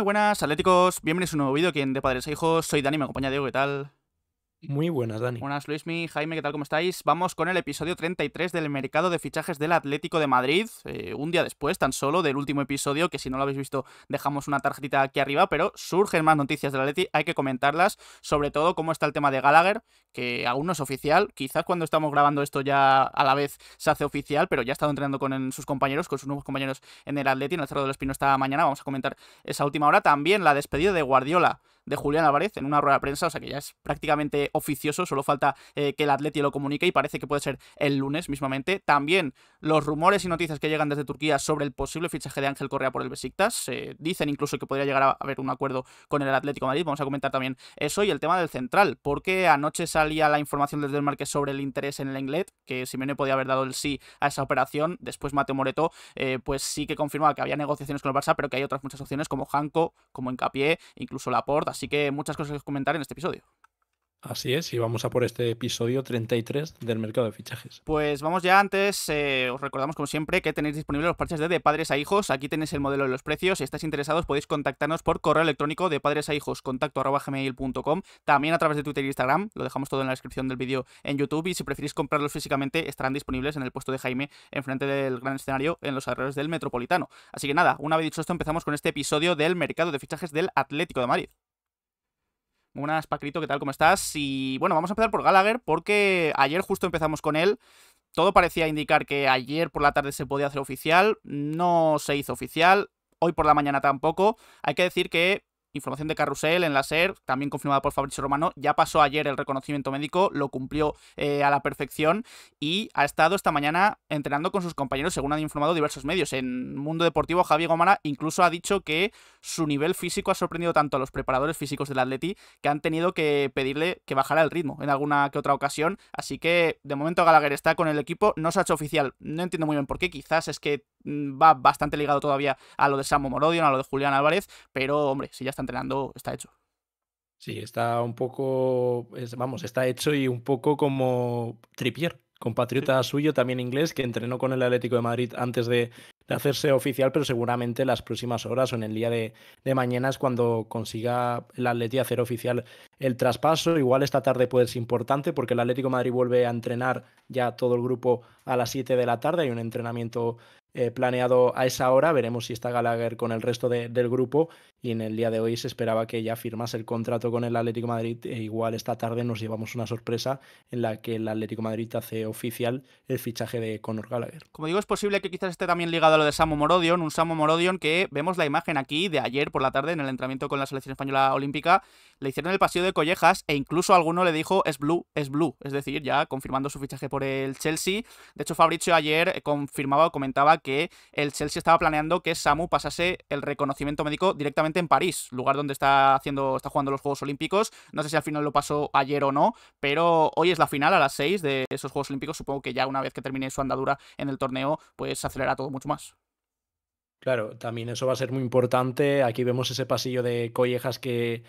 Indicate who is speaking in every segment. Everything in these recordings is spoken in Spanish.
Speaker 1: Muy buenas, atléticos. Bienvenidos a un nuevo vídeo aquí en De Padres e Hijos. Soy Dani, me acompaña Diego, ¿qué tal?
Speaker 2: Muy buenas, Dani.
Speaker 1: Buenas, Luismi, Jaime, ¿qué tal? ¿Cómo estáis? Vamos con el episodio 33 del mercado de fichajes del Atlético de Madrid, eh, un día después tan solo del último episodio, que si no lo habéis visto dejamos una tarjetita aquí arriba, pero surgen más noticias del Atlético, hay que comentarlas, sobre todo cómo está el tema de Gallagher, que aún no es oficial, quizás cuando estamos grabando esto ya a la vez se hace oficial, pero ya ha estado entrenando con sus compañeros, con sus nuevos compañeros en el Atlético, en el Cerro los Pinos esta mañana, vamos a comentar esa última hora, también la despedida de Guardiola de Julián Álvarez en una rueda de prensa, o sea que ya es prácticamente oficioso, solo falta eh, que el Atleti lo comunique y parece que puede ser el lunes mismamente. También los rumores y noticias que llegan desde Turquía sobre el posible fichaje de Ángel Correa por el Besiktas, eh, dicen incluso que podría llegar a haber un acuerdo con el Atlético Madrid, vamos a comentar también eso y el tema del central, porque anoche salía la información desde el Marqués sobre el interés en el Englet, que Simeone podía haber dado el sí a esa operación, después Mateo Moreto eh, pues sí que confirmaba que había negociaciones con el Barça, pero que hay otras muchas opciones como Hanco, como Encapié, incluso Laporta Así que muchas cosas que comentar en este episodio.
Speaker 2: Así es, y vamos a por este episodio 33 del mercado de fichajes.
Speaker 1: Pues vamos ya antes, eh, os recordamos como siempre que tenéis disponibles los parches de, padres a hijos, aquí tenéis el modelo de los precios, si estáis interesados podéis contactarnos por correo electrónico de padres a hijos, también a través de Twitter e Instagram, lo dejamos todo en la descripción del vídeo en YouTube y si preferís comprarlos físicamente estarán disponibles en el puesto de Jaime enfrente del gran escenario en los alrededores del Metropolitano. Así que nada, una vez dicho esto empezamos con este episodio del mercado de fichajes del Atlético de Madrid buenas, Pacrito, ¿qué tal? ¿Cómo estás? Y bueno, vamos a empezar por Gallagher porque ayer justo empezamos con él. Todo parecía indicar que ayer por la tarde se podía hacer oficial, no se hizo oficial, hoy por la mañana tampoco. Hay que decir que Información de Carrusel en la SER, también confirmada por Fabricio Romano, ya pasó ayer el reconocimiento médico, lo cumplió eh, a la perfección y ha estado esta mañana entrenando con sus compañeros, según han informado diversos medios. En Mundo Deportivo, Javier Gomara incluso ha dicho que su nivel físico ha sorprendido tanto a los preparadores físicos del Atleti que han tenido que pedirle que bajara el ritmo en alguna que otra ocasión. Así que, de momento, Gallagher está con el equipo, no se ha hecho oficial. No entiendo muy bien por qué, quizás es que Mm, va bastante ligado todavía a lo de Samo Morodion, a lo de Julián Álvarez, pero hombre, si ya está entrenando, está hecho.
Speaker 2: Sí, está un poco, vamos, está hecho y un poco como Tripier, compatriota suyo, también inglés, que entrenó con el Atlético de Madrid antes de, hacerse oficial, pero seguramente las próximas horas o en el día de, de, mañana es cuando consiga el Atlético hacer oficial el traspaso. Igual esta tarde puede ser importante porque el Atlético de Madrid vuelve a entrenar ya todo el grupo a las 7 de la tarde, hay un entrenamiento planeado a esa hora. Veremos si está Gallagher con el resto del grupo. Y en el día de hoy se esperaba que ya firmase el contrato con el Atlético Madrid. E igual esta tarde nos llevamos una sorpresa en la que el Atlético Madrid hace oficial el fichaje de Conor Gallagher.
Speaker 1: Como digo, es posible que quizás esté también ligado a lo de Samu Morodion. Un Samu Morodion que vemos la imagen aquí de ayer por la tarde en el entrenamiento con la selección española olímpica. Le hicieron el paseo de collejas e incluso alguno le dijo es blue, es blue. Es decir, ya confirmando su fichaje por el Chelsea. De hecho, Fabricio ayer eh, confirmaba o comentaba que el Chelsea estaba planeando que Samu pasase el reconocimiento médico directamente en París, lugar donde está haciendo está jugando los Juegos Olímpicos. No sé si al final lo pasó ayer o no, pero hoy es la final a las 6 de esos Juegos Olímpicos. Supongo que ya una vez que termine su andadura en el torneo, pues se acelera todo mucho más.
Speaker 2: Claro, también eso va a ser muy importante. Aquí vemos ese pasillo de collejas que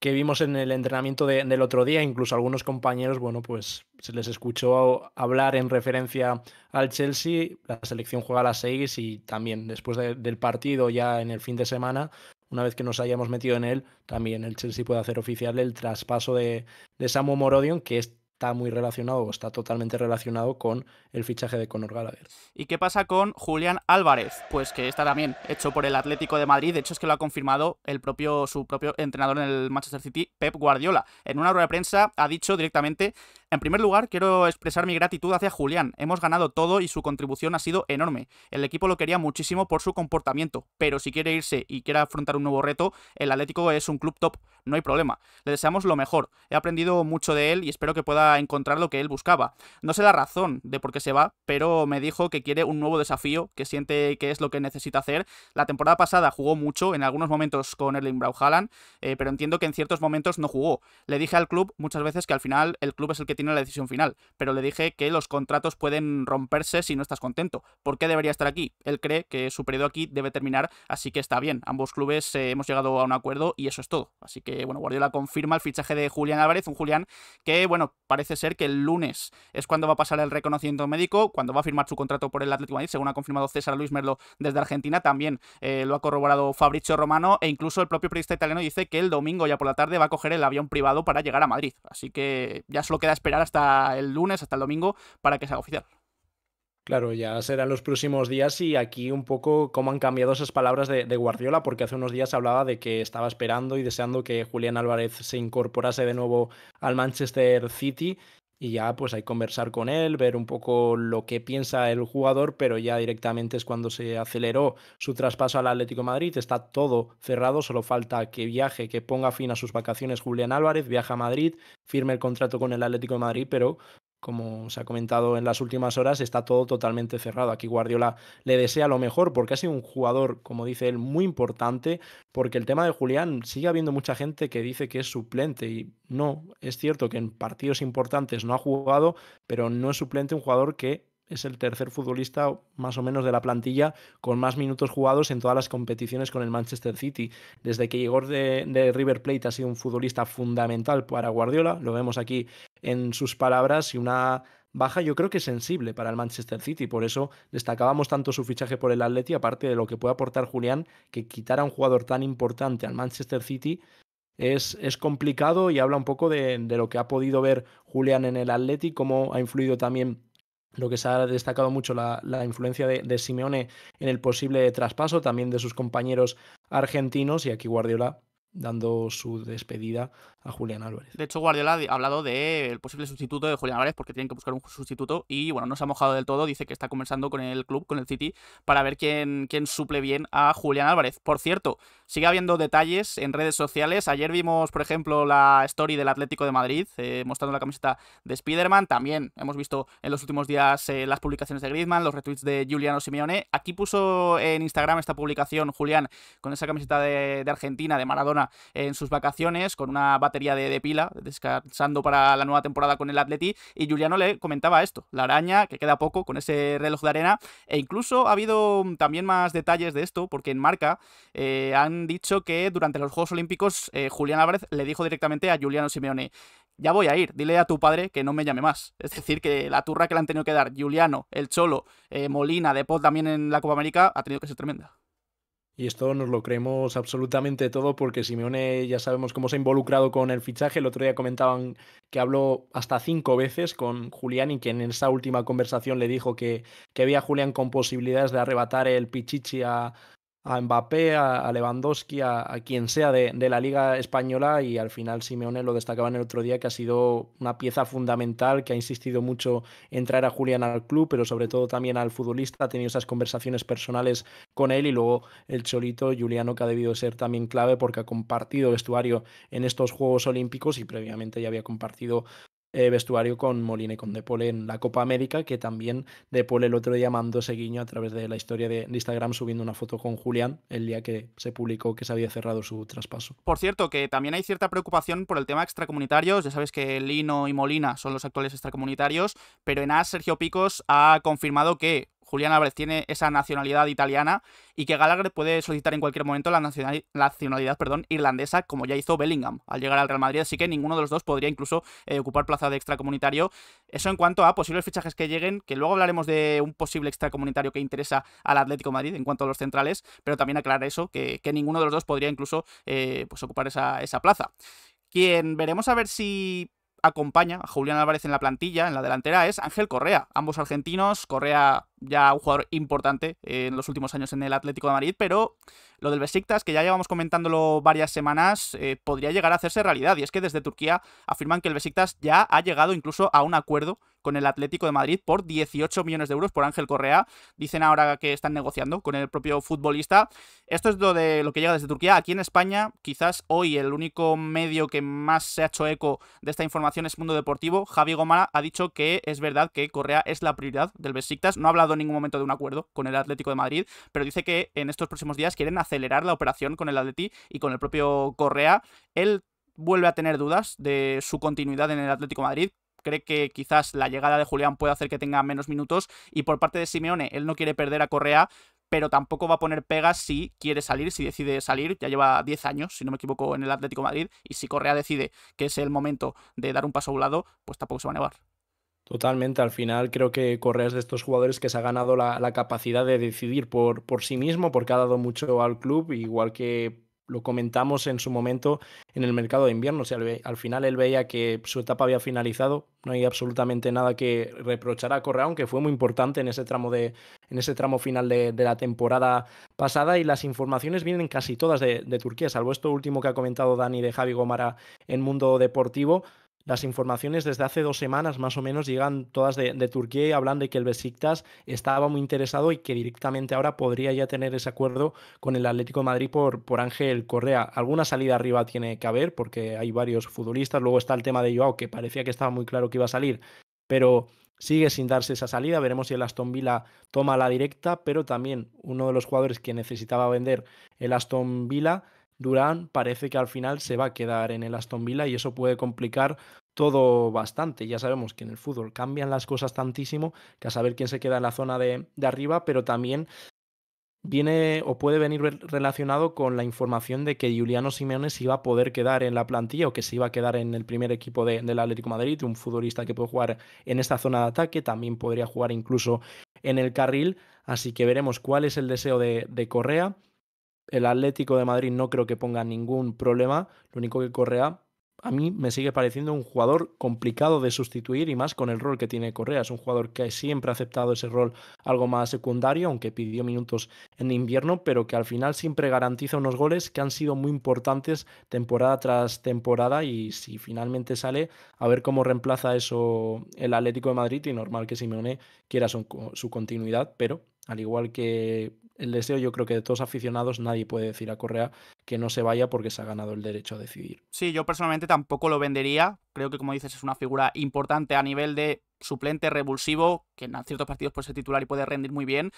Speaker 2: que vimos en el entrenamiento del otro día, incluso algunos compañeros, bueno, pues se les escuchó hablar en referencia al Chelsea, la selección juega a las seis y también después del partido, ya en el fin de semana, una vez que nos hayamos metido en él, también el Chelsea puede hacer oficial el traspaso de, de Samu Morodion, que es está muy relacionado o está totalmente relacionado con el fichaje de Conor Gallagher.
Speaker 1: ¿Y qué pasa con Julián Álvarez? Pues que está también hecho por el Atlético de Madrid, de hecho es que lo ha confirmado el propio, su propio entrenador en el Manchester City, Pep Guardiola. En una rueda de prensa ha dicho directamente en primer lugar, quiero expresar mi gratitud hacia Julián. Hemos ganado todo y su contribución ha sido enorme. El equipo lo quería muchísimo por su comportamiento, pero si quiere irse y quiere afrontar un nuevo reto, el Atlético es un club top, no hay problema. Le deseamos lo mejor. He aprendido mucho de él y espero que pueda encontrar lo que él buscaba. No sé la razón de por qué se va, pero me dijo que quiere un nuevo desafío, que siente que es lo que necesita hacer. La temporada pasada jugó mucho, en algunos momentos con Erling Brauhalan, eh, pero entiendo que en ciertos momentos no jugó. Le dije al club muchas veces que al final el club es el que tiene la decisión final, pero le dije que los contratos pueden romperse si no estás contento. ¿Por qué debería estar aquí? Él cree que su periodo aquí debe terminar, así que está bien. Ambos clubes eh, hemos llegado a un acuerdo y eso es todo. Así que, bueno, Guardiola confirma el fichaje de Julián Álvarez, un Julián que, bueno, parece ser que el lunes es cuando va a pasar el reconocimiento médico, cuando va a firmar su contrato por el Atlético Madrid, según ha confirmado César Luis Merlo desde Argentina, también eh, lo ha corroborado Fabricio Romano e incluso el propio periodista italiano dice que el domingo ya por la tarde va a coger el avión privado para llegar a Madrid. Así que ya solo queda esperar hasta el lunes, hasta el domingo, para que se haga oficial.
Speaker 2: Claro, ya serán los próximos días y aquí un poco cómo han cambiado esas palabras de, de, Guardiola, porque hace unos días hablaba de que estaba esperando y deseando que Julián Álvarez se incorporase de nuevo al Manchester City y ya pues hay conversar con él, ver un poco lo que piensa el jugador, pero ya directamente es cuando se aceleró su traspaso al Atlético Madrid, está todo cerrado, solo falta que viaje, que ponga fin a sus vacaciones Julián Álvarez, viaja a Madrid, firme el contrato con el Atlético de Madrid, pero como se ha comentado en las últimas horas, está todo totalmente cerrado. Aquí Guardiola le desea lo mejor porque ha sido un jugador, como dice él, muy importante, porque el tema de Julián sigue habiendo mucha gente que dice que es suplente y no, es cierto que en partidos importantes no ha jugado, pero no es suplente un jugador que es el tercer futbolista más o menos de la plantilla con más minutos jugados en todas las competiciones con el Manchester City. Desde que llegó de, River Plate ha sido un futbolista fundamental para Guardiola, lo vemos aquí en sus palabras y una baja yo creo que sensible para el Manchester City, por eso destacábamos tanto su fichaje por el Atleti, aparte de lo que puede aportar Julián, que quitar a un jugador tan importante al Manchester City es, es, complicado y habla un poco de, de, lo que ha podido ver Julián en el Atleti, cómo ha influido también lo que se ha destacado mucho la, la influencia de, Simeone en el posible traspaso, también de sus compañeros argentinos y aquí Guardiola dando su despedida a Julián Álvarez.
Speaker 1: De hecho, Guardiola ha hablado del posible sustituto de Julián Álvarez porque tienen que buscar un sustituto y bueno, no se ha mojado del todo, dice que está conversando con el club, con el City, para ver quién, quién suple bien a Julián Álvarez. Por cierto, sigue habiendo detalles en redes sociales. Ayer vimos, por ejemplo, la story del Atlético de Madrid eh, mostrando la camiseta de Spider-Man. También hemos visto en los últimos días eh, las publicaciones de Griezmann, los retweets de Juliano Simeone. Aquí puso en Instagram esta publicación Julián con esa camiseta de, Argentina, de Maradona, en sus vacaciones, con una batería de, de, pila, descansando para la nueva temporada con el Atleti. Y Juliano le comentaba esto, la araña, que queda poco con ese reloj de arena. E incluso ha habido mm, también más detalles de esto, porque en Marca eh, han dicho que durante los Juegos Olímpicos eh, Julián Álvarez le dijo directamente a Juliano Simeone, ya voy a ir, dile a tu padre que no me llame más. Es decir, que la turra que le han tenido que dar Juliano, el Cholo, eh, Molina Molina, Depot también en la Copa América, ha tenido que ser tremenda.
Speaker 2: Y esto nos lo creemos absolutamente todo porque Simeone ya sabemos cómo se ha involucrado con el fichaje. El otro día comentaban que habló hasta cinco veces con Julián y que en esa última conversación le dijo que, que había Julián con posibilidades de arrebatar el Pichichi a, a Mbappé, a, Lewandowski, a, quien sea de, de, la Liga Española y al final Simeone lo destacaba en el otro día que ha sido una pieza fundamental, que ha insistido mucho en traer a Julián al club, pero sobre todo también al futbolista, ha tenido esas conversaciones personales con él y luego el Cholito, Juliano, que ha debido ser también clave porque ha compartido vestuario en estos Juegos Olímpicos y previamente ya había compartido eh, vestuario con Molina y con Depole en la Copa América, que también Depole el otro día mandó ese guiño a través de la historia de Instagram subiendo una foto con Julián el día que se publicó que se había cerrado su traspaso.
Speaker 1: Por cierto, que también hay cierta preocupación por el tema extracomunitarios, ya sabes que Lino y Molina son los actuales extracomunitarios, pero en AS Sergio Picos ha confirmado que Julián Álvarez tiene esa nacionalidad italiana y que Gallagher puede solicitar en cualquier momento la nacionalidad, perdón, irlandesa, como ya hizo Bellingham al llegar al Real Madrid, así que ninguno de los dos podría incluso eh, ocupar plaza de extracomunitario. Eso en cuanto a posibles fichajes que lleguen, que luego hablaremos de un posible extracomunitario que interesa al Atlético Madrid en cuanto a los centrales, pero también aclarar eso, que, ninguno de los dos podría incluso eh, pues ocupar esa, esa plaza. Quien veremos a ver si acompaña a Julián Álvarez en la plantilla, en la delantera, es Ángel Correa. Ambos argentinos, Correa ya un jugador importante eh, en los últimos años en el Atlético de Madrid, pero lo del Besiktas, que ya llevamos comentándolo varias semanas, eh, podría llegar a hacerse realidad. Y es que desde Turquía afirman que el Besiktas ya ha llegado incluso a un acuerdo con el Atlético de Madrid por 18 millones de euros por Ángel Correa. Dicen ahora que están negociando con el propio futbolista. Esto es lo de lo que llega desde Turquía. Aquí en España, quizás hoy el único medio que más se ha hecho eco de esta información es Mundo Deportivo. Javi Gomara ha dicho que es verdad que Correa es la prioridad del Besiktas. No ha hablado en ningún momento de un acuerdo con el Atlético de Madrid, pero dice que en estos próximos días quieren acelerar la operación con el Atleti y con el propio Correa. Él vuelve a tener dudas de su continuidad en el Atlético de Madrid cree que quizás la llegada de Julián puede hacer que tenga menos minutos y por parte de Simeone él no quiere perder a Correa, pero tampoco va a poner pegas si quiere salir, si decide salir, ya lleva 10 años, si no me equivoco, en el Atlético Madrid, y si Correa decide que es el momento de dar un paso a un lado, pues tampoco se va a nevar.
Speaker 2: Totalmente, al final creo que Correa es de estos jugadores que se ha ganado la, capacidad de decidir por, por sí mismo, porque ha dado mucho al club, igual que lo comentamos en su momento en el mercado de invierno. al final él veía que su etapa había finalizado, no hay absolutamente nada que reprochar a Correa, aunque fue muy importante en ese tramo, de, en ese tramo final de, la temporada pasada. Y las informaciones vienen casi todas de, de, Turquía, salvo esto último que ha comentado Dani de Javi Gomara en Mundo Deportivo. Las informaciones desde hace dos semanas más o menos llegan todas de, Turquía y hablan de que el Besiktas estaba muy interesado y que directamente ahora podría ya tener ese acuerdo con el Atlético de Madrid por, por Ángel Correa. Alguna salida arriba tiene que haber porque hay varios futbolistas. Luego está el tema de Joao, que parecía que estaba muy claro que iba a salir, pero sigue sin darse esa salida. Veremos si el Aston Villa toma la directa, pero también uno de los jugadores que necesitaba vender el Aston Villa, Durán, parece que al final se va a quedar en el Aston Villa y eso puede complicar todo bastante. Ya sabemos que en el fútbol cambian las cosas tantísimo que a saber quién se queda en la zona de, arriba, pero también viene o puede venir relacionado con la información de que Juliano Simeone se iba a poder quedar en la plantilla o que se iba a quedar en el primer equipo del Atlético Madrid, un futbolista que puede jugar en esta zona de ataque, también podría jugar incluso en el carril, así que veremos cuál es el deseo de, de Correa. El Atlético de Madrid no creo que ponga ningún problema, lo único que Correa a mí me sigue pareciendo un jugador complicado de sustituir y más con el rol que tiene Correa. Es un jugador que siempre ha aceptado ese rol algo más secundario, aunque pidió minutos en invierno, pero que al final siempre garantiza unos goles que han sido muy importantes temporada tras temporada y si finalmente sale, a ver cómo reemplaza eso el Atlético de Madrid y normal que Simeone quiera su, su continuidad, pero al igual que el deseo, yo creo que de todos aficionados nadie puede decir a Correa que no se vaya porque se ha ganado el derecho a decidir.
Speaker 1: Sí, yo personalmente tampoco lo vendería. Creo que como dices es una figura importante a nivel de suplente revulsivo, que en ciertos partidos puede ser titular y puede rendir muy bien.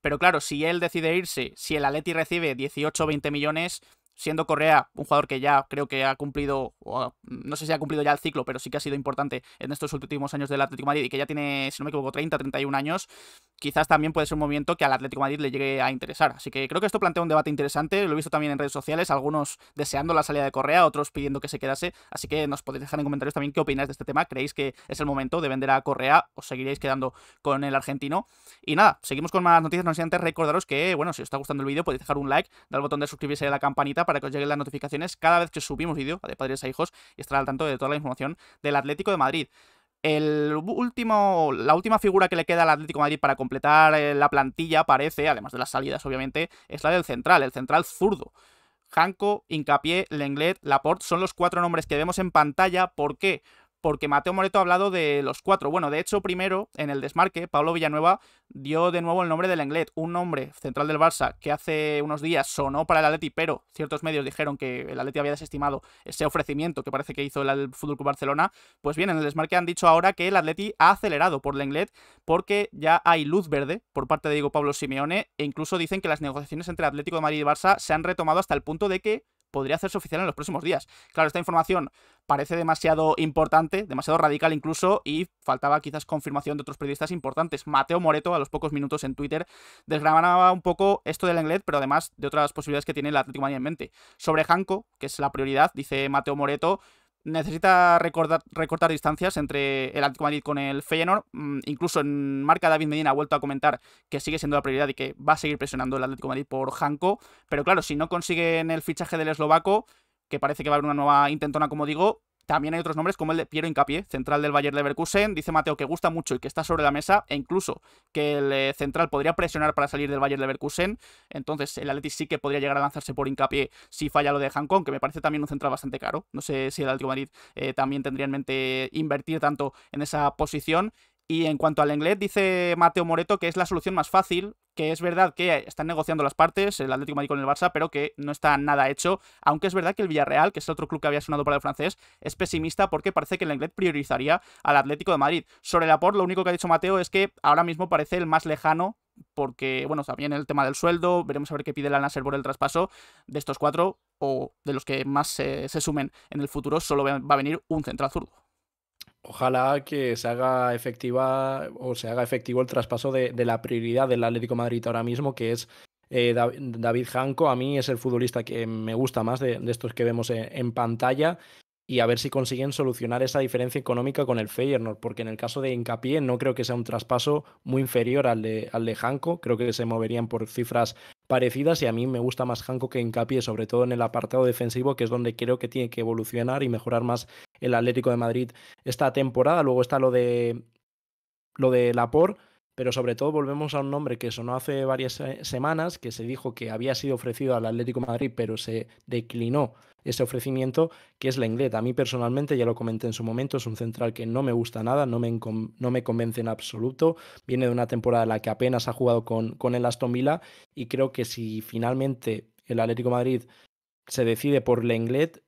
Speaker 1: Pero claro, si él decide irse, si el Atleti recibe 18 o 20 millones, siendo Correa un jugador que ya creo que ha cumplido, no sé si ha cumplido ya el ciclo, pero sí que ha sido importante en estos últimos años del Atlético Madrid y que ya tiene, si no me equivoco, 30, 31 años, quizás también puede ser un momento que al Atlético Madrid le llegue a interesar. Así que creo que esto plantea un debate interesante, lo he visto también en redes sociales, algunos deseando la salida de Correa, otros pidiendo que se quedase, así que nos podéis dejar en comentarios también qué opináis de este tema, creéis que es el momento de vender a Correa, o seguiréis quedando con el argentino. Y nada, seguimos con más noticias, no sé antes recordaros que, bueno, si os está gustando el vídeo podéis dejar un like, dar al botón de suscribirse a la campanita, para que os lleguen las notificaciones cada vez que subimos vídeo de padres a e hijos y estar al tanto de toda la información del Atlético de Madrid. El último, la última figura que le queda al Atlético de Madrid para completar eh, la plantilla parece, además de las salidas obviamente, es la del central, el central zurdo. Hanco, Incapié, Lenglet, Laporte son los cuatro nombres que vemos en pantalla. ¿Por qué? porque Mateo Moreto ha hablado de los cuatro. Bueno, de hecho, primero, en el desmarque, Pablo Villanueva dio de nuevo el nombre del Englet, un nombre central del Barça que hace unos días sonó para el Atleti, pero ciertos medios dijeron que el Atleti había desestimado ese ofrecimiento que parece que hizo el Fútbol Barcelona. Pues bien, en el desmarque han dicho ahora que el Atleti ha acelerado por el Englet porque ya hay luz verde por parte de Diego Pablo Simeone e incluso dicen que las negociaciones entre Atlético de Madrid y Barça se han retomado hasta el punto de que podría hacerse oficial en los próximos días. Claro, esta información parece demasiado importante, demasiado radical incluso, y faltaba quizás confirmación de otros periodistas importantes. Mateo Moreto, a los pocos minutos en Twitter, desgranaba un poco esto del inglés, pero además de otras posibilidades que tiene el Atlético en mente. Sobre Hanco, que es la prioridad, dice Mateo Moreto, necesita recortar distancias entre el Atlético Madrid con el Feyenoord. Mm, incluso en marca David Medina ha vuelto a comentar que sigue siendo la prioridad y que va a seguir presionando el Atlético Madrid por Janko Pero claro, si no consiguen el fichaje del eslovaco, que parece que va a haber una nueva intentona, como digo, también hay otros nombres como el de Piero Incapié, central del Bayer Leverkusen. Dice Mateo que gusta mucho y que está sobre la mesa, e incluso que el eh, central podría presionar para salir del Bayer Leverkusen. Entonces, el Atleti sí que podría llegar a lanzarse por Incapié si falla lo de Kong, que me parece también un central bastante caro. No sé si el Atlético Madrid eh, también tendría en mente invertir tanto en esa posición. Y en cuanto al inglés, dice Mateo Moreto que es la solución más fácil, que es verdad que están negociando las partes, el Atlético Madrid con el Barça, pero que no está nada hecho, aunque es verdad que el Villarreal, que es otro club que había sonado para el francés, es pesimista porque parece que el inglés priorizaría al Atlético de Madrid. Sobre el aporte, lo único que ha dicho Mateo es que ahora mismo parece el más lejano porque, bueno, también el tema del sueldo, veremos a ver qué pide la Nasser por el traspaso de estos cuatro o de los que más se sumen en el futuro, solo va a venir un central zurdo. Ojalá que se haga efectiva o se haga efectivo el traspaso de, la prioridad
Speaker 2: del Atlético Madrid ahora mismo, que es eh, David Janco. A mí es el futbolista que me gusta más de, estos que vemos en, pantalla. Y a ver si consiguen solucionar esa diferencia económica con el Feyenoord, porque en el caso de Hincapié no creo que sea un traspaso muy inferior al de, al de Hanco. Creo que se moverían por cifras parecidas y a mí me gusta más Hanco que Hincapié, sobre todo en el apartado defensivo, que es donde creo que tiene que evolucionar y mejorar más el Atlético de Madrid esta temporada. Luego está lo de lo de Laporte, pero sobre todo volvemos a un nombre que sonó hace varias eh, semanas, que se dijo que había sido ofrecido al Atlético de Madrid, pero se declinó ese ofrecimiento, que es Lenglet. A mí personalmente, ya lo comenté en su momento, es un central que no me gusta nada, no me, no me convence en absoluto. Viene de una temporada en la que apenas ha jugado con, con el Aston Villa y creo que si finalmente el Atlético de Madrid se decide por Lenglet,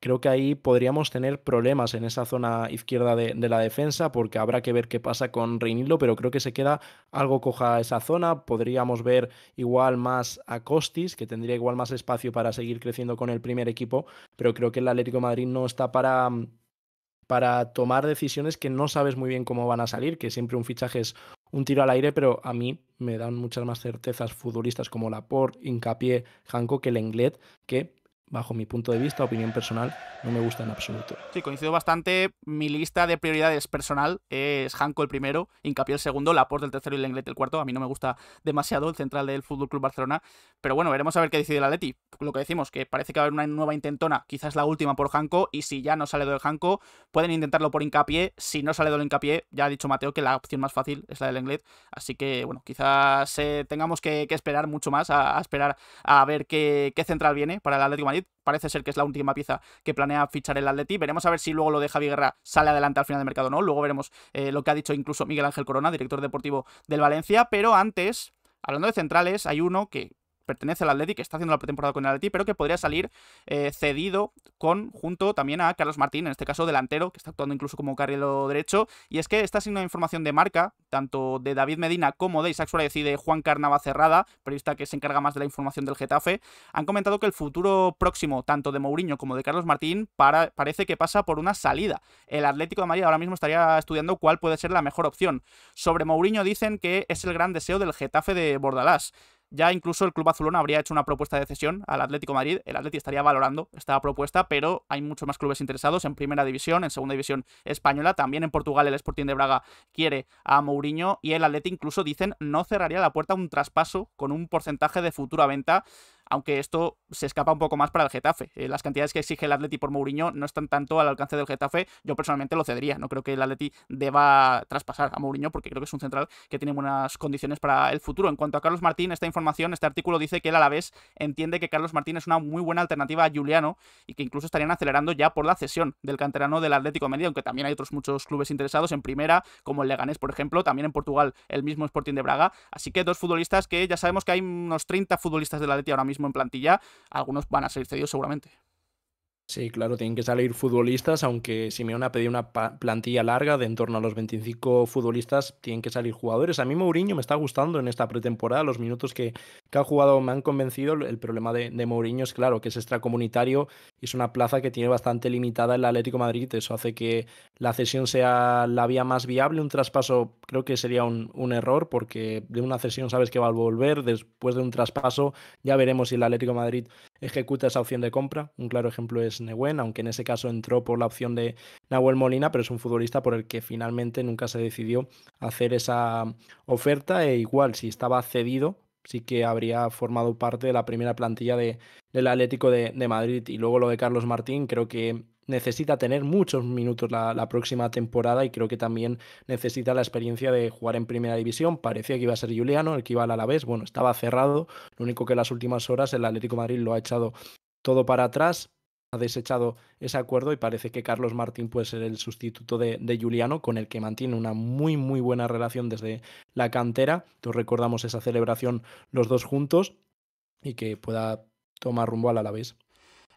Speaker 2: creo que ahí podríamos tener problemas en esa zona izquierda de, la defensa, porque habrá que ver qué pasa con Reinilo, pero creo que se queda algo coja esa zona. Podríamos ver igual más a Costis, que tendría igual más espacio para seguir creciendo con el primer equipo, pero creo que el Atlético Madrid no está para para tomar decisiones que no sabes muy bien cómo van a salir, que siempre un fichaje es un tiro al aire, pero a mí me dan muchas más certezas futbolistas como Laporte, Incapié, Hanco que Lenglet, que bajo mi punto de vista, opinión personal, no me gusta en absoluto.
Speaker 1: Sí, coincido bastante. Mi lista de prioridades personal es Hanco el primero, Incapié el segundo, Laporte el tercero y Lenglet el cuarto. A mí no me gusta demasiado el central del Fútbol Barcelona, pero bueno, veremos a ver qué decide el Atleti. Lo que decimos, que parece que va a haber una nueva intentona, quizás la última por Hanco, y si ya no sale de Hanco, pueden intentarlo por Incapié Si no sale de Incapié, ya ha dicho Mateo que la opción más fácil es la del Lenglet, así que bueno, quizás eh, tengamos que, esperar mucho más, a, esperar a ver qué, central viene para el Atlético Madrid Parece ser que es la última pieza que planea fichar el Atleti. Veremos a ver si luego lo de Javi Guerra sale adelante al final del mercado o no. Luego veremos eh, lo que ha dicho incluso Miguel Ángel Corona, director deportivo del Valencia. Pero antes, hablando de centrales, hay uno que pertenece al que está haciendo la pretemporada con el Atleti, pero que podría salir eh, cedido con, junto también a Carlos Martín, en este caso delantero, que está actuando incluso como carrilero derecho. Y es que esta es una información de marca, tanto de David Medina como de Isaac Suárez y de Juan Carnava Cerrada, periodista que se encarga más de la información del Getafe, han comentado que el futuro próximo, tanto de Mourinho como de Carlos Martín, parece que pasa por una salida. El Atlético de Madrid ahora mismo estaría estudiando cuál puede ser la mejor opción. Sobre Mourinho dicen que es el gran deseo del Getafe de Bordalás. Ya incluso el club azulón habría hecho una propuesta de cesión al Atlético Madrid. El Atlético estaría valorando esta propuesta, pero hay muchos más clubes interesados en Primera División, en Segunda División Española. También en Portugal el Sporting de Braga quiere a Mourinho y el Atlético incluso dicen no cerraría la puerta a un traspaso con un porcentaje de futura venta aunque esto se escapa un poco más para el Getafe. Eh, las cantidades que exige el Atleti por Mourinho no están tanto al alcance del Getafe, yo personalmente lo cedería, no creo que el Atleti deba traspasar a Mourinho porque creo que es un central que tiene buenas condiciones para el futuro. En cuanto a Carlos Martín, esta información, este artículo dice que él a la vez entiende que Carlos Martín es una muy buena alternativa a Juliano y que incluso estarían acelerando ya por la cesión del canterano del Atlético de aunque también hay otros muchos clubes interesados en primera, como el Leganés, por ejemplo, también en Portugal el mismo Sporting de Braga. Así que dos futbolistas que ya sabemos que hay unos 30 futbolistas del Atlético ahora mismo en plantilla, algunos van a salir cedidos seguramente.
Speaker 2: Sí, claro, tienen que salir futbolistas, aunque Simeone ha pedido una plantilla larga de en torno a los 25 futbolistas, tienen que salir jugadores. A mí Mourinho me está gustando en esta pretemporada, los minutos que, que ha jugado me han convencido. El problema de, de, Mourinho es, claro, que es extracomunitario es una plaza que tiene bastante limitada el Atlético Madrid. Eso hace que la cesión sea la vía más viable. Un traspaso creo que sería un, error porque de una cesión sabes que va a volver. Después de un traspaso ya veremos si el Atlético Madrid ejecuta esa opción de compra. Un claro ejemplo es Nehuen, aunque en ese caso entró por la opción de Nahuel Molina, pero es un futbolista por el que finalmente nunca se decidió hacer esa oferta e igual si estaba cedido sí que habría formado parte de la primera plantilla del Atlético de, Madrid. Y luego lo de Carlos Martín, creo que necesita tener muchos minutos la, la, próxima temporada y creo que también necesita la experiencia de jugar en primera división. Parecía que iba a ser Juliano, el que iba al Alavés, bueno, estaba cerrado. Lo único que en las últimas horas el Atlético de Madrid lo ha echado todo para atrás, ha desechado ese acuerdo y parece que Carlos Martín puede ser el sustituto de, de, Juliano, con el que mantiene una muy, muy buena relación desde la cantera. Entonces recordamos esa celebración los dos juntos y que pueda tomar rumbo al Alavés.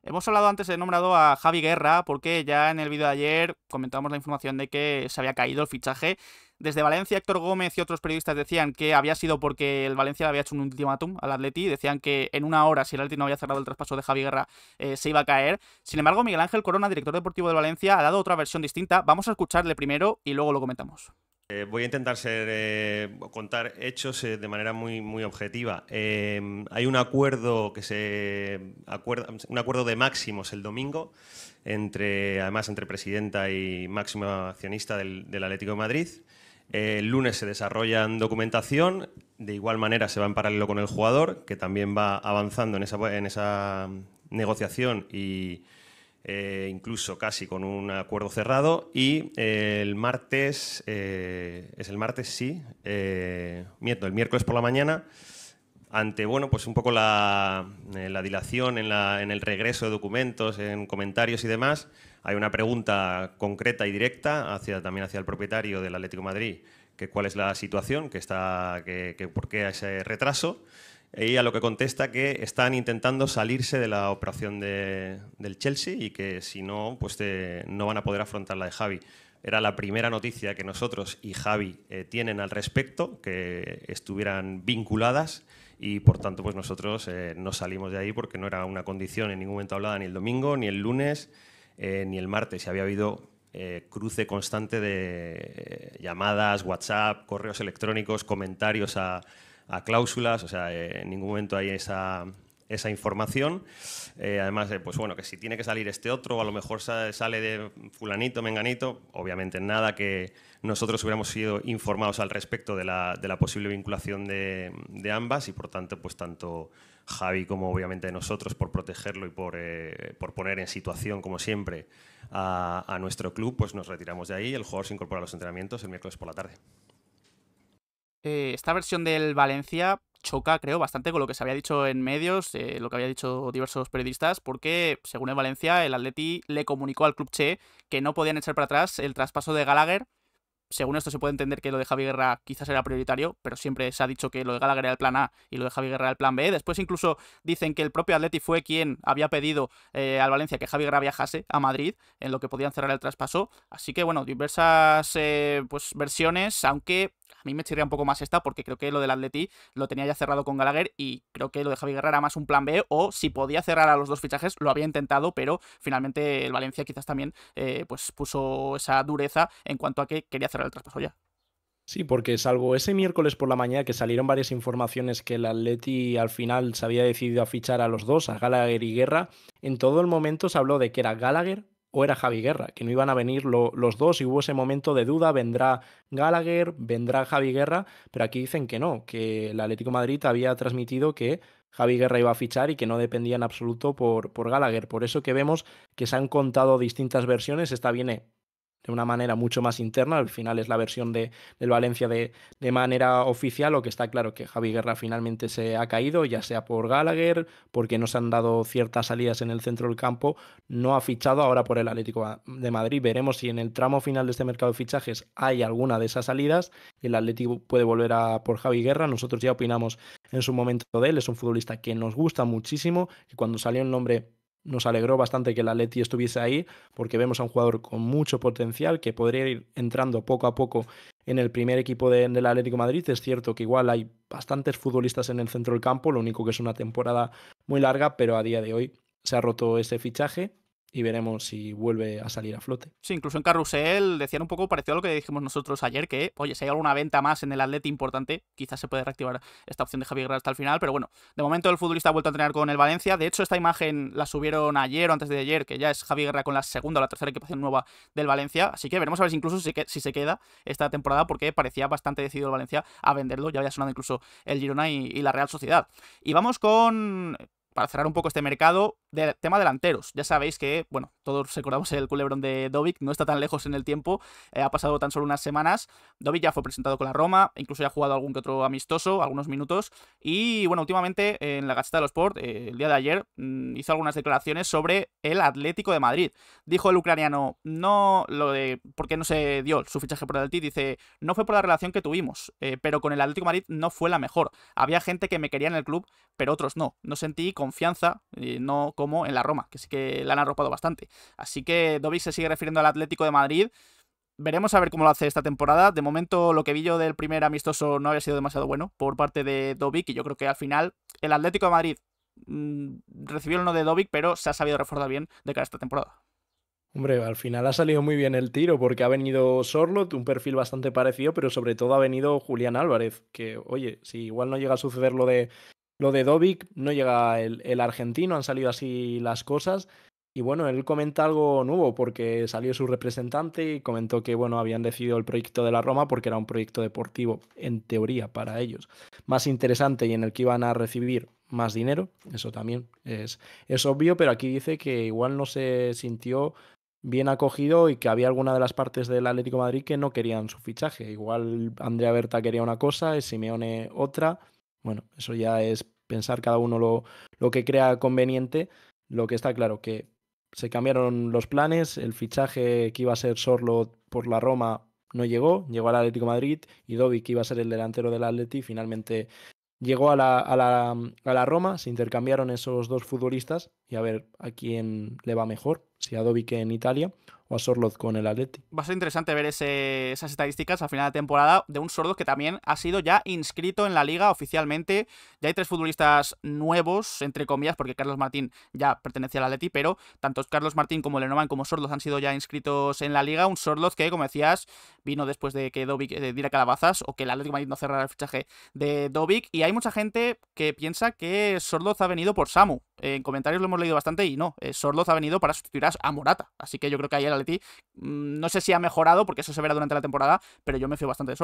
Speaker 1: Hemos hablado antes, de nombrado a Javi Guerra, porque ya en el vídeo de ayer comentamos la información de que se había caído el fichaje desde Valencia, Héctor Gómez y otros periodistas decían que había sido porque el Valencia le había hecho un ultimátum al Atleti. Decían que en una hora, si el Atleti no había cerrado el traspaso de Javi Guerra, eh, se iba a caer. Sin embargo, Miguel Ángel Corona, director deportivo de Valencia, ha dado otra versión distinta. Vamos a escucharle
Speaker 3: primero y luego lo comentamos. Eh, voy a intentar ser, eh, contar hechos de manera muy, muy objetiva. hay un acuerdo que se un acuerdo de máximos el domingo entre, además, entre presidenta y máximo accionista del Atlético de Madrid. Eh, el lunes se en documentación, de igual manera se va en paralelo con el jugador, que también va avanzando en esa, en esa negociación y eh, incluso casi con un acuerdo cerrado. Y eh, el martes, es el martes, sí, el miércoles por la mañana ante bueno, pues un poco la, eh, dilación en, el regreso de documentos, en comentarios y demás, hay una pregunta concreta y directa hacia, también hacia el propietario del Atlético de Madrid, que cuál es la situación, que está, que, por qué ese retraso, y a lo que contesta que están intentando salirse de la operación del Chelsea y que si no, pues no van a poder afrontar la de Javi. Era la primera noticia que nosotros y Javi eh, tienen al respecto, que estuvieran vinculadas y por tanto pues nosotros eh, no salimos de ahí porque no era una condición en ningún momento hablada ni el domingo, ni el lunes, eh, ni el martes. Y había habido cruce constante de llamadas, WhatsApp, correos electrónicos, comentarios a, a cláusulas. O sea, en ningún momento hay esa, esa información. Eh, además, eh, pues bueno, que si tiene que salir este otro, o a lo mejor sale de fulanito, menganito, obviamente nada que nosotros hubiéramos sido informados al respecto de la, de la posible vinculación de, ambas y por tanto, pues tanto Javi como obviamente nosotros por protegerlo y por, eh, por poner en situación, como siempre, a, nuestro club, pues nos retiramos de ahí. El jugador se incorpora a los entrenamientos el miércoles por la tarde.
Speaker 1: Eh, esta versión del Valencia choca, creo, bastante con lo que se había dicho en medios, eh, lo que había dicho diversos periodistas, porque, según en Valencia, el Atleti le comunicó al club Che que no podían echar para atrás el traspaso de Gallagher. Según esto se puede entender que lo de Javi Guerra quizás era prioritario, pero siempre se ha dicho que lo de Gallagher era el plan A y lo de Javi Guerra era el plan B. Después incluso dicen que el propio Atleti fue quien había pedido eh, al Valencia que Javi Guerra viajase a Madrid, en lo que podían cerrar el traspaso. Así que bueno, diversas eh, pues, versiones, aunque a mí me chirría un poco más esta porque creo que lo del Atleti lo tenía ya cerrado con Gallagher y creo que lo de Javi Guerra era más un plan B o si podía cerrar a los dos fichajes lo había intentado pero finalmente el Valencia quizás también eh, pues puso esa dureza en cuanto a que quería cerrar el traspaso ya.
Speaker 2: Sí, porque salvo ese miércoles por la mañana que salieron varias informaciones que el Atleti al final se había decidido a fichar a los dos, a Gallagher y Guerra, en todo el momento se habló de que era Gallagher o era Javi Guerra, que no iban a venir los dos y hubo ese momento de duda, vendrá Gallagher, vendrá Javi Guerra, pero aquí dicen que no, que el Atlético Madrid había transmitido que Javi Guerra iba a fichar y que no dependía en absoluto por, por Gallagher. Por eso que vemos que se han contado distintas versiones, esta viene de una manera mucho más interna. Al final es la versión de, del Valencia de, de, manera oficial, o que está claro que Javi Guerra finalmente se ha caído, ya sea por Gallagher, porque no se han dado ciertas salidas en el centro del campo, no ha fichado ahora por el Atlético de Madrid. Veremos si en el tramo final de este mercado de fichajes hay alguna de esas salidas. El Atlético puede volver a por Javi Guerra. Nosotros ya opinamos en su momento de él. Es un futbolista que nos gusta muchísimo, y cuando salió el nombre nos alegró bastante que el Atleti estuviese ahí, porque vemos a un jugador con mucho potencial que podría ir entrando poco a poco en el primer equipo de, del Atlético de Madrid. Es cierto que igual hay bastantes futbolistas en el centro del campo, lo único que es una temporada muy larga, pero a día de hoy se ha roto ese fichaje y veremos si vuelve a salir a flote.
Speaker 1: Sí, incluso en Carrusel decían un poco parecido a lo que dijimos nosotros ayer, que, oye, si hay alguna venta más en el atleta importante, quizás se puede reactivar esta opción de Javier hasta el final, pero bueno, de momento el futbolista ha vuelto a entrenar con el Valencia, de hecho esta imagen la subieron ayer o antes de ayer, que ya es Javier Guerra con la segunda o la tercera equipación nueva del Valencia, así que veremos a ver si incluso si, se queda esta temporada, porque parecía bastante decidido el Valencia a venderlo, ya había sonado incluso el Girona y la Real Sociedad. Y vamos con para cerrar un poco este mercado, tema delanteros. Ya sabéis que, bueno, todos recordamos el culebrón de Dovic, no está tan lejos en el tiempo, eh, ha pasado tan solo unas semanas. Dovic ya fue presentado con la Roma, incluso ya ha jugado algún que otro amistoso, algunos minutos. Y bueno, últimamente en la Gacheta de los Sport, eh, el día de ayer, mm, hizo algunas declaraciones sobre el Atlético de Madrid. Dijo el ucraniano, no lo de por qué no se dio su fichaje por el Atlético, dice, no fue por la relación que tuvimos, eh, pero con el Atlético de Madrid no fue la mejor. Había gente que me quería en el club, pero otros no. No sentí confianza, no como en la Roma, que sí que la han arropado bastante. Así que Dovic se sigue refiriendo al Atlético de Madrid. Veremos a ver cómo lo hace esta temporada. De momento, lo que vi yo del primer amistoso no había sido demasiado bueno por parte de Dovic. Y yo creo que al final el Atlético de Madrid mm, recibió el no de Dovic, pero se ha sabido reforzar bien de cara a esta temporada.
Speaker 2: Hombre, al final ha salido muy bien el tiro porque ha venido Sorlot, un perfil bastante parecido, pero sobre todo ha venido Julián Álvarez, que oye, si igual no llega a suceder lo de lo de Dovic no llega el, argentino, han salido así las cosas. Y bueno, él comenta algo nuevo porque salió su representante y comentó que bueno, habían decidido el proyecto de la Roma porque era un proyecto deportivo, en teoría, para ellos, más interesante y en el que iban a recibir más dinero. Eso también es, es obvio, pero aquí dice que igual no se sintió bien acogido y que había alguna de las partes del Atlético Madrid que no querían su fichaje. Igual Andrea Berta quería una cosa, Simeone otra. Bueno, eso ya es pensar cada uno lo, que crea conveniente. Lo que está claro que se cambiaron los planes, el fichaje que iba a ser Sorlo por la Roma no llegó, llegó al Atlético Madrid y Dobby que iba a ser el delantero del Atleti, finalmente llegó a la, a, la, a la, Roma, se intercambiaron esos dos futbolistas y a ver a quién le va mejor, si a Dobby que en Italia a Sorloth con el Atleti.
Speaker 1: Va a ser interesante ver esas estadísticas a final de temporada de un Sorloth que también ha sido ya inscrito en la liga oficialmente. Ya hay tres futbolistas nuevos, entre comillas, porque Carlos Martín ya pertenece al Atleti, pero tanto Carlos Martín como Lenovan como Sorloth han sido ya inscritos en la liga. Un Sorloth que, como decías, vino después de que Dovic eh, diera calabazas o que el Atlético Madrid no cerrar el fichaje de Dovic. Y hay mucha gente que piensa que Sorloth ha venido por Samu en comentarios lo hemos leído bastante y no, eh, Sordoz ha venido para sustituir a Morata. Así que yo creo que ahí el Atleti mm, no sé si ha mejorado, porque eso se verá durante la temporada, pero yo me fío bastante de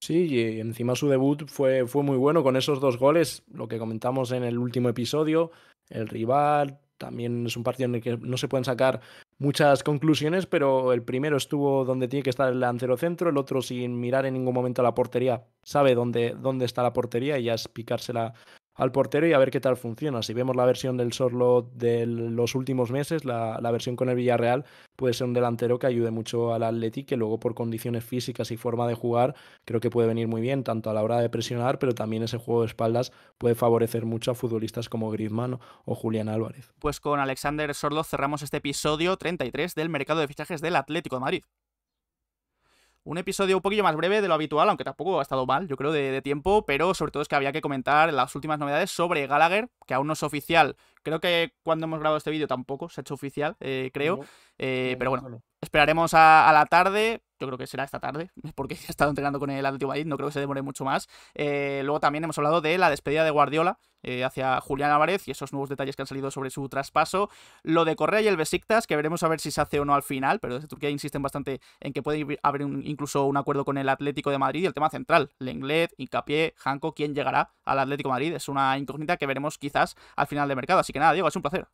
Speaker 2: Sí, y encima su debut fue, fue muy bueno con esos dos goles, lo que comentamos en el último episodio, el rival, también es un partido en el que no se pueden sacar muchas conclusiones, pero el primero estuvo donde tiene que estar el delantero centro, el otro sin mirar en ningún momento a la portería, sabe dónde, dónde está la portería y ya es picársela al portero y a ver qué tal funciona. Si vemos la versión del Sorlo de los últimos meses, la, versión con el Villarreal puede ser un delantero que ayude mucho al Atleti, que luego por condiciones físicas y forma de jugar creo que puede venir muy bien, tanto a la hora de presionar, pero también ese juego de espaldas puede favorecer mucho a futbolistas como Griezmann o Julián Álvarez.
Speaker 1: Pues con Alexander Sorlo cerramos este episodio 33 del mercado de fichajes del Atlético de Madrid. Un episodio un poquillo más breve de lo habitual, aunque tampoco ha estado mal, yo creo, de, tiempo, pero sobre todo es que había que comentar las últimas novedades sobre Gallagher, que aún no es oficial. Creo que cuando hemos grabado este vídeo tampoco se ha hecho oficial, eh, creo. Eh, pero bueno, esperaremos a la tarde yo creo que será esta tarde, porque he estado entrenando con el Atlético Madrid, no creo que se demore mucho más. Eh, luego también hemos hablado de la despedida de Guardiola eh, hacia Julián Álvarez y esos nuevos detalles que han salido sobre su traspaso. Lo de Correa y el Besiktas, que veremos a ver si se hace o no al final, pero desde Turquía insisten bastante en que puede haber incluso un acuerdo con el Atlético de Madrid. Y el tema central, Lenglet, Incapié, Hanco, ¿quién llegará al Atlético de Madrid? Es una incógnita que veremos quizás al final de mercado. Así que nada, Diego, es un placer.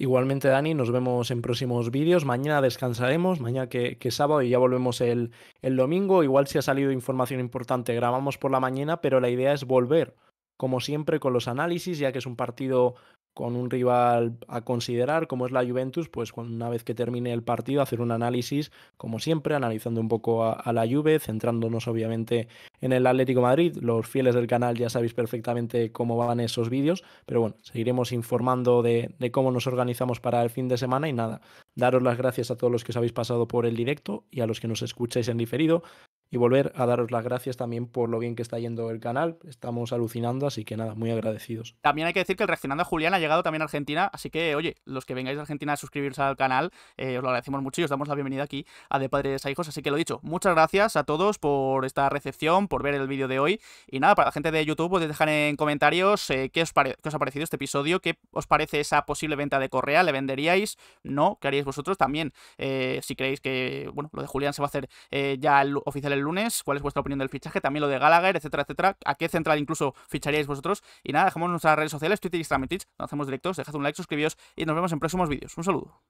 Speaker 2: Igualmente, Dani, nos vemos en próximos vídeos. Mañana descansaremos, mañana que, que sábado y ya volvemos el, el, domingo. Igual si ha salido información importante, grabamos por la mañana, pero la idea es volver, como siempre, con los análisis, ya que es un partido con un rival a considerar como es la Juventus, pues una vez que termine el partido hacer un análisis, como siempre, analizando un poco a, la Juve, centrándonos obviamente en el Atlético Madrid. Los fieles del canal ya sabéis perfectamente cómo van esos vídeos, pero bueno, seguiremos informando de, de cómo nos organizamos para el fin de semana y nada, daros las gracias a todos los que os habéis pasado por el directo y a los que nos escucháis en diferido y volver a daros las gracias también por lo bien que está yendo el canal. Estamos alucinando, así que nada, muy agradecidos.
Speaker 1: También hay que decir que el Reaccionando a Julián ha llegado también a Argentina, así que oye, los que vengáis de Argentina a suscribirse al canal, eh, os lo agradecemos mucho y os damos la bienvenida aquí a De Padres a Hijos. Así que lo dicho, muchas gracias a todos por esta recepción, por ver el vídeo de hoy. Y nada, para la gente de YouTube, podéis dejar en comentarios eh, qué, os qué os ha parecido este episodio, qué os parece esa posible venta de Correa, ¿le venderíais? ¿No? ¿Qué haríais vosotros también? Eh, si creéis que, bueno, lo de Julián se va a hacer ya el oficial el lunes, cuál es vuestra opinión del fichaje, también lo de Gallagher, etcétera, etcétera, a qué central incluso ficharíais vosotros. Y nada, dejamos nuestras redes sociales, Twitter, y Twitch, donde hacemos directos, dejad un like, suscribíos y nos vemos en próximos vídeos. Un saludo.